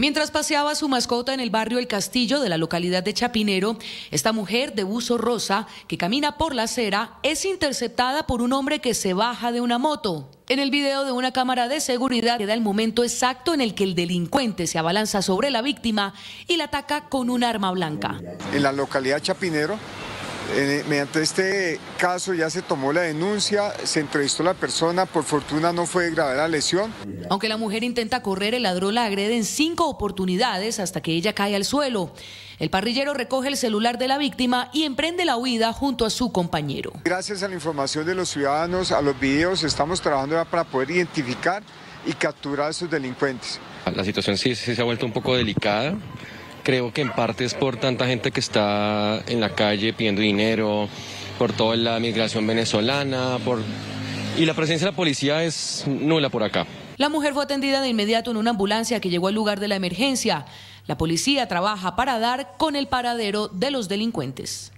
Mientras paseaba su mascota en el barrio El Castillo de la localidad de Chapinero, esta mujer de buzo rosa que camina por la acera es interceptada por un hombre que se baja de una moto. En el video de una cámara de seguridad queda el momento exacto en el que el delincuente se abalanza sobre la víctima y la ataca con un arma blanca. En la localidad Chapinero eh, mediante este caso ya se tomó la denuncia, se entrevistó a la persona, por fortuna no fue de grave la lesión. Aunque la mujer intenta correr, el ladrón la agrede en cinco oportunidades hasta que ella cae al suelo. El parrillero recoge el celular de la víctima y emprende la huida junto a su compañero. Gracias a la información de los ciudadanos, a los videos, estamos trabajando ya para poder identificar y capturar a esos delincuentes. La situación sí se ha vuelto un poco delicada creo que en parte es por tanta gente que está en la calle pidiendo dinero, por toda la migración venezolana, por... y la presencia de la policía es nula por acá. La mujer fue atendida de inmediato en una ambulancia que llegó al lugar de la emergencia. La policía trabaja para dar con el paradero de los delincuentes.